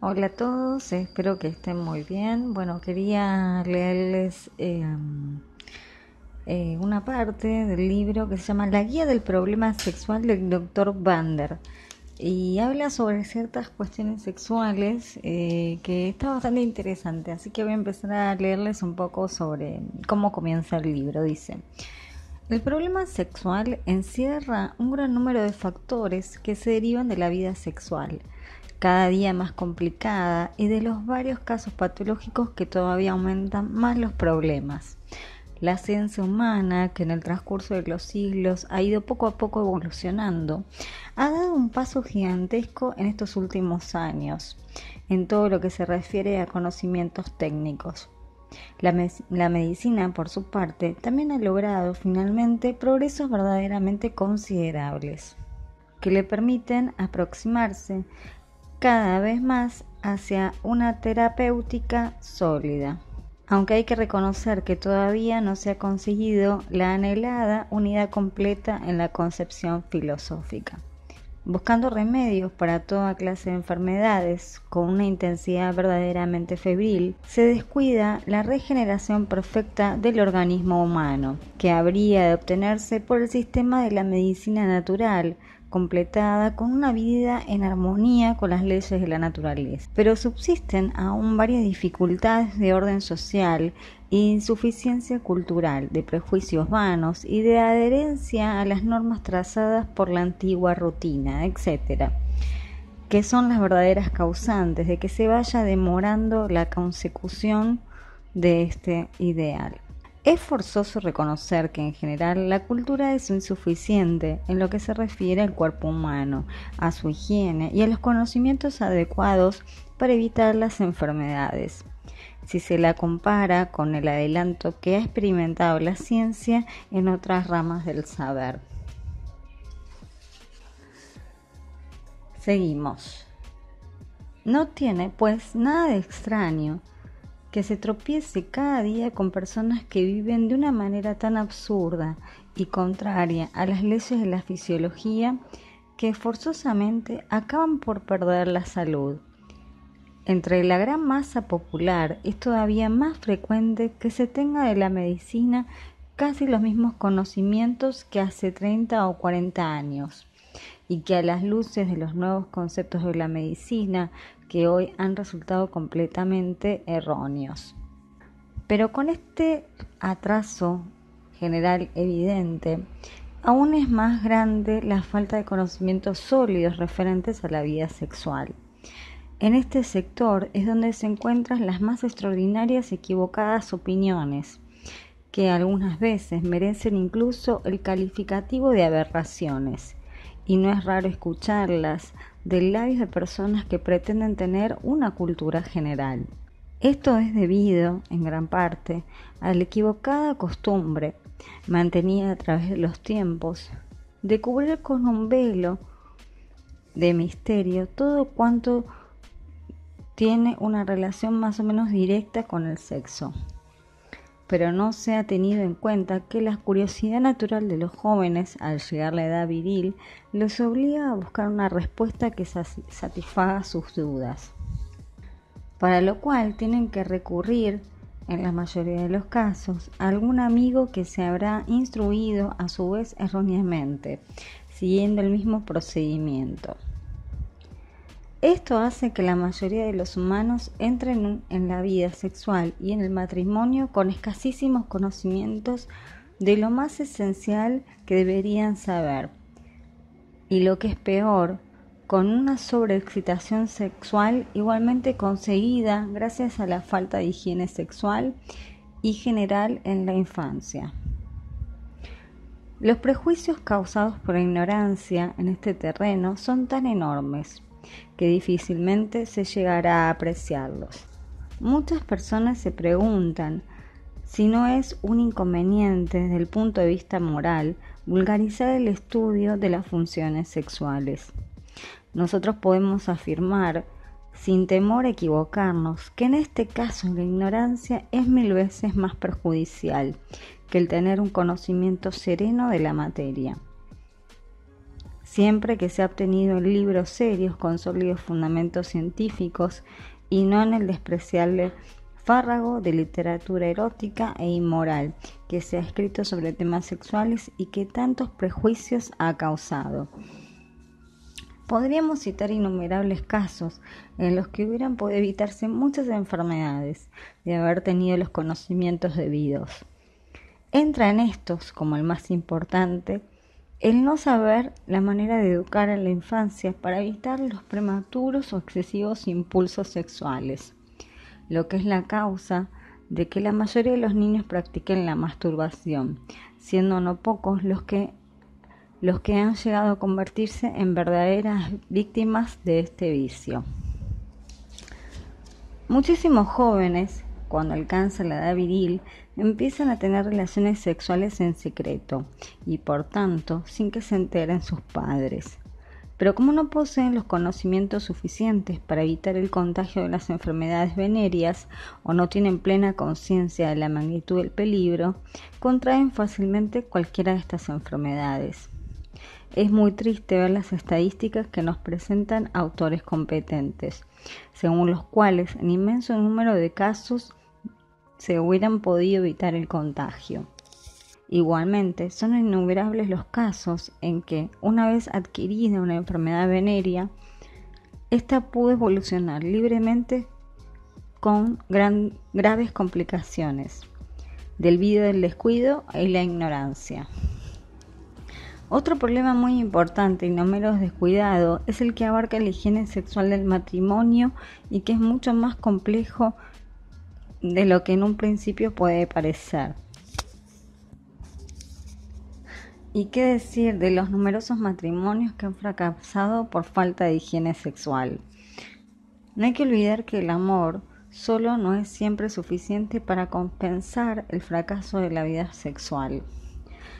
Hola a todos, espero que estén muy bien. Bueno, quería leerles em, eh, una parte del libro que se llama La guía del problema sexual del Dr. Bander y habla sobre ciertas cuestiones sexuales eh, que está bastante interesante, así que voy a empezar a leerles un poco sobre cómo comienza el libro. Dice, el problema sexual encierra un gran número de factores que se derivan de la vida sexual cada día más complicada y de los varios casos patológicos que todavía aumentan más los problemas. La ciencia humana, que en el transcurso de los siglos ha ido poco a poco evolucionando, ha dado un paso gigantesco en estos últimos años, en todo lo que se refiere a conocimientos técnicos. La, medicina, por su parte, también ha logrado finalmente progresos verdaderamente considerables, que le permiten aproximarse cada vez más hacia una terapéutica sólida, aunque hay que reconocer que todavía no se ha conseguido la anhelada unidad completa en la concepción filosófica, buscando remedios para toda clase de enfermedades con una intensidad verdaderamente febril, se descuida la regeneración perfecta del organismo humano, que habría de obtenerse por el sistema de la medicina natural, completada con una vida en armonía con las leyes de la naturaleza. Pero subsisten aún varias dificultades de orden social, insuficiencia cultural, de prejuicios vanos y de adherencia a las normas trazadas por la antigua rutina, etcétera, que son las verdaderas causantes de que se vaya demorando la consecución de este ideal. Es forzoso reconocer que en general la cultura es insuficiente en lo que se refiere al cuerpo humano, a su higiene y a los conocimientos adecuados para evitar las enfermedades. Si se la compara con el adelanto que ha experimentado la ciencia en otras ramas del saber. Seguimos. No tiene pues nada de extraño que se tropiece cada día con personas que viven de una manera tan absurda y contraria a las leyes de la fisiología que forzosamente acaban por perder la salud. Entre la gran masa popular es todavía más frecuente que se tenga de la medicina casi los mismos conocimientos que hace 30 o 40 años y que a las luces de los nuevos conceptos de la medicina que hoy han resultado completamente erróneos. Pero con este atraso general evidente, aún es más grande la falta de conocimientos sólidos referentes a la vida sexual. En este sector es donde se encuentran las más extraordinarias y equivocadas opiniones, que algunas veces merecen incluso el calificativo de aberraciones y no es raro escucharlas del labios de personas que pretenden tener una cultura general. Esto es debido, en gran parte, a la equivocada costumbre, mantenida a través de los tiempos, de cubrir con un velo de misterio todo cuanto tiene una relación más o menos directa con el sexo pero no se ha tenido en cuenta que la curiosidad natural de los jóvenes al llegar a la edad viril los obliga a buscar una respuesta que satisfaga sus dudas, para lo cual tienen que recurrir, en la mayoría de los casos, a algún amigo que se habrá instruido a su vez erróneamente, siguiendo el mismo procedimiento. Esto hace que la mayoría de los humanos entren en la vida sexual y en el matrimonio con escasísimos conocimientos de lo más esencial que deberían saber. Y lo que es peor, con una sobreexcitación sexual igualmente conseguida gracias a la falta de higiene sexual y general en la infancia. Los prejuicios causados por la ignorancia en este terreno son tan enormes que difícilmente se llegará a apreciarlos. Muchas personas se preguntan si no es un inconveniente desde el punto de vista moral vulgarizar el estudio de las funciones sexuales. Nosotros podemos afirmar sin temor a equivocarnos, que en este caso la ignorancia es mil veces más perjudicial que el tener un conocimiento sereno de la materia siempre que se ha obtenido en libros serios con sólidos fundamentos científicos y no en el despreciable fárrago de literatura erótica e inmoral que se ha escrito sobre temas sexuales y que tantos prejuicios ha causado. Podríamos citar innumerables casos en los que hubieran podido evitarse muchas enfermedades de haber tenido los conocimientos debidos. Entra en estos, como el más importante, el no saber la manera de educar a la infancia para evitar los prematuros o excesivos impulsos sexuales, lo que es la causa de que la mayoría de los niños practiquen la masturbación, siendo no pocos los que, los que han llegado a convertirse en verdaderas víctimas de este vicio. Muchísimos jóvenes cuando alcanza la edad viril, empiezan a tener relaciones sexuales en secreto y por tanto sin que se enteren sus padres. Pero como no poseen los conocimientos suficientes para evitar el contagio de las enfermedades venéreas o no tienen plena conciencia de la magnitud del peligro, contraen fácilmente cualquiera de estas enfermedades. Es muy triste ver las estadísticas que nos presentan autores competentes, según los cuales en inmenso número de casos se hubieran podido evitar el contagio. Igualmente, son innumerables los casos en que, una vez adquirida una enfermedad venérea, ésta pudo evolucionar libremente con graves complicaciones del al del descuido y la ignorancia. Otro problema muy importante y no menos descuidado es el que abarca la higiene sexual del matrimonio y que es mucho más complejo de lo que en un principio puede parecer. ¿Y qué decir de los numerosos matrimonios que han fracasado por falta de higiene sexual? No hay que olvidar que el amor solo no es siempre suficiente para compensar el fracaso de la vida sexual.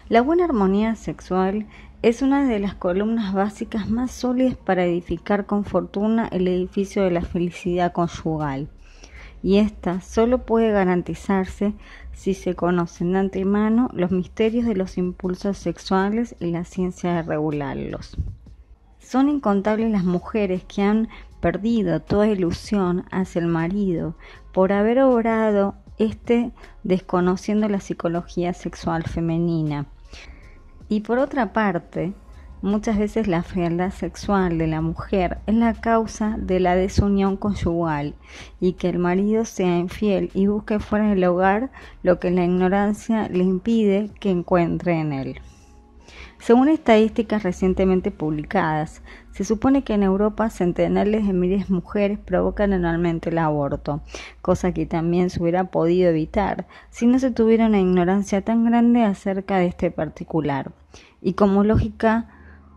La buena armonía sexual es una de las columnas básicas más sólidas para edificar con fortuna el edificio de la felicidad conyugal y esta solo puede garantizarse si se conocen de antemano los misterios de los impulsos sexuales y la ciencia de regularlos. Son incontables las mujeres que han perdido toda ilusión hacia el marido por haber obrado este desconociendo la psicología sexual femenina. Y por otra parte, Muchas veces la fealdad sexual de la mujer es la causa de la desunión conyugal y que el marido sea infiel y busque fuera del hogar lo que la ignorancia le impide que encuentre en él. Según estadísticas recientemente publicadas, se supone que en Europa centenares de miles de mujeres provocan anualmente el aborto, cosa que también se hubiera podido evitar si no se tuviera una ignorancia tan grande acerca de este particular. Y como lógica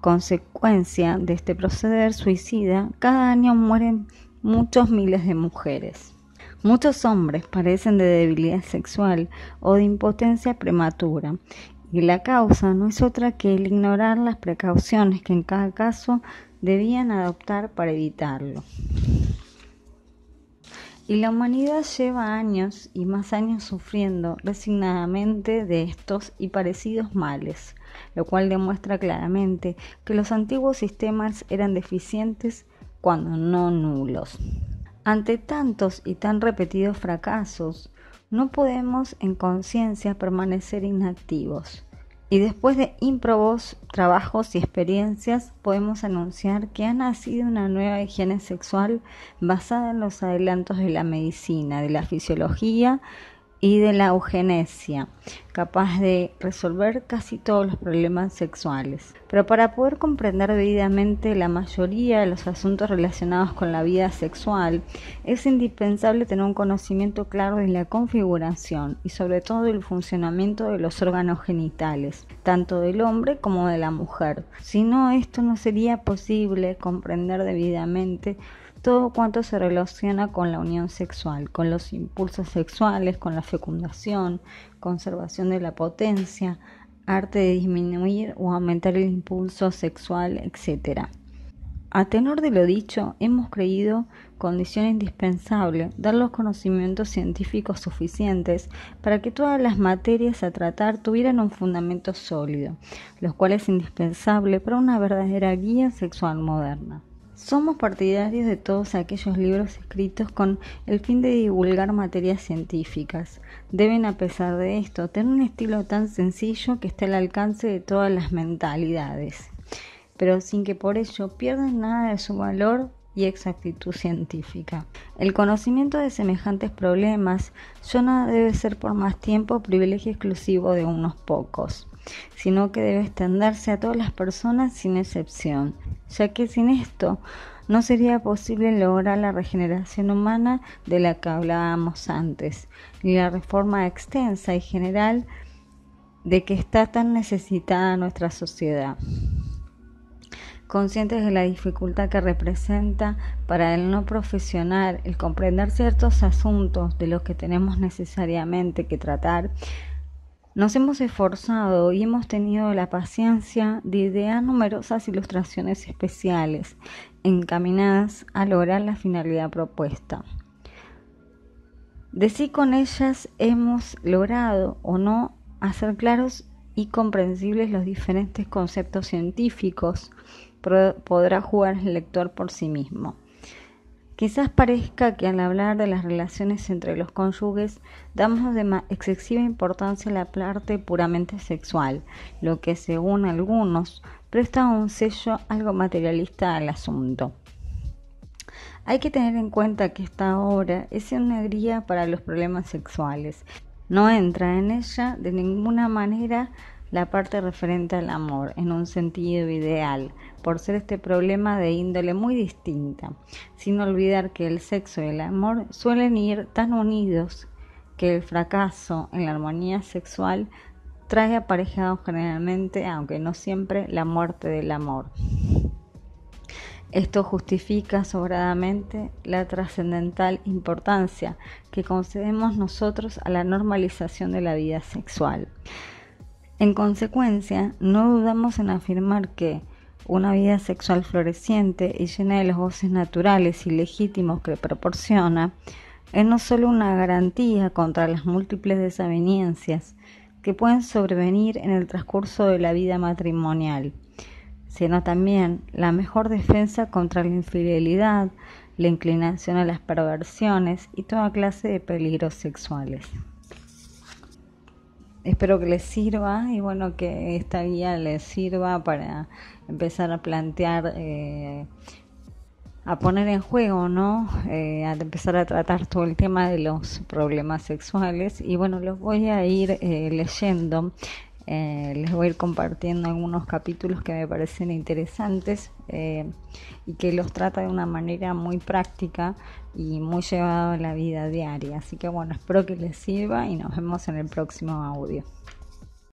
consecuencia de este proceder suicida, cada año mueren muchos miles de mujeres. Muchos hombres padecen de debilidad sexual o de impotencia prematura y la causa no es otra que el ignorar las precauciones que en cada caso debían adoptar para evitarlo. Y la humanidad lleva años y más años sufriendo resignadamente de estos y parecidos males, lo cual demuestra claramente que los antiguos sistemas eran deficientes cuando no nulos. Ante tantos y tan repetidos fracasos, no podemos en conciencia permanecer inactivos. Y después de ímprobos trabajos y experiencias, podemos anunciar que ha nacido una nueva higiene sexual basada en los adelantos de la medicina, de la fisiología y de la eugenesia, capaz de resolver casi todos los problemas sexuales. Pero para poder comprender debidamente la mayoría de los asuntos relacionados con la vida sexual, es indispensable tener un conocimiento claro de la configuración y sobre todo del funcionamiento de los órganos genitales, tanto del hombre como de la mujer. Si no, esto no sería posible comprender debidamente todo cuanto se relaciona con la unión sexual, con los impulsos sexuales, con la fecundación, conservación de la potencia, arte de disminuir o aumentar el impulso sexual, etc. A tenor de lo dicho, hemos creído condición indispensable dar los conocimientos científicos suficientes para que todas las materias a tratar tuvieran un fundamento sólido, lo cual es indispensable para una verdadera guía sexual moderna. Somos partidarios de todos aquellos libros escritos con el fin de divulgar materias científicas. Deben, a pesar de esto, tener un estilo tan sencillo que esté al alcance de todas las mentalidades, pero sin que por ello pierdan nada de su valor y exactitud científica. El conocimiento de semejantes problemas ya no debe ser por más tiempo privilegio exclusivo de unos pocos sino que debe extenderse a todas las personas sin excepción, ya que sin esto no sería posible lograr la regeneración humana de la que hablábamos antes, ni la reforma extensa y general de que está tan necesitada nuestra sociedad. Conscientes de la dificultad que representa para el no profesional el comprender ciertos asuntos de los que tenemos necesariamente que tratar, nos hemos esforzado y hemos tenido la paciencia de idear numerosas ilustraciones especiales encaminadas a lograr la finalidad propuesta. De si con ellas hemos logrado o no hacer claros y comprensibles los diferentes conceptos científicos, podrá jugar el lector por sí mismo. Quizás parezca que al hablar de las relaciones entre los cónyuges damos de excesiva importancia a la parte puramente sexual, lo que según algunos presta un sello algo materialista al asunto. Hay que tener en cuenta que esta obra es una guía para los problemas sexuales. No entra en ella de ninguna manera la parte referente al amor en un sentido ideal, por ser este problema de índole muy distinta, sin olvidar que el sexo y el amor suelen ir tan unidos que el fracaso en la armonía sexual trae aparejado generalmente, aunque no siempre, la muerte del amor. Esto justifica sobradamente la trascendental importancia que concedemos nosotros a la normalización de la vida sexual. En consecuencia, no dudamos en afirmar que una vida sexual floreciente y llena de los goces naturales y legítimos que proporciona es no solo una garantía contra las múltiples desavenencias que pueden sobrevenir en el transcurso de la vida matrimonial, sino también la mejor defensa contra la infidelidad, la inclinación a las perversiones y toda clase de peligros sexuales espero que les sirva y bueno, que esta guía les sirva para empezar a plantear, eh, a poner en juego, ¿no? Eh, a empezar a tratar todo el tema de los problemas sexuales y bueno, los voy a ir eh, leyendo eh, les voy a ir compartiendo algunos capítulos que me parecen interesantes eh, y que los trata de una manera muy práctica y muy llevada a la vida diaria. Así que bueno, espero que les sirva y nos vemos en el próximo audio.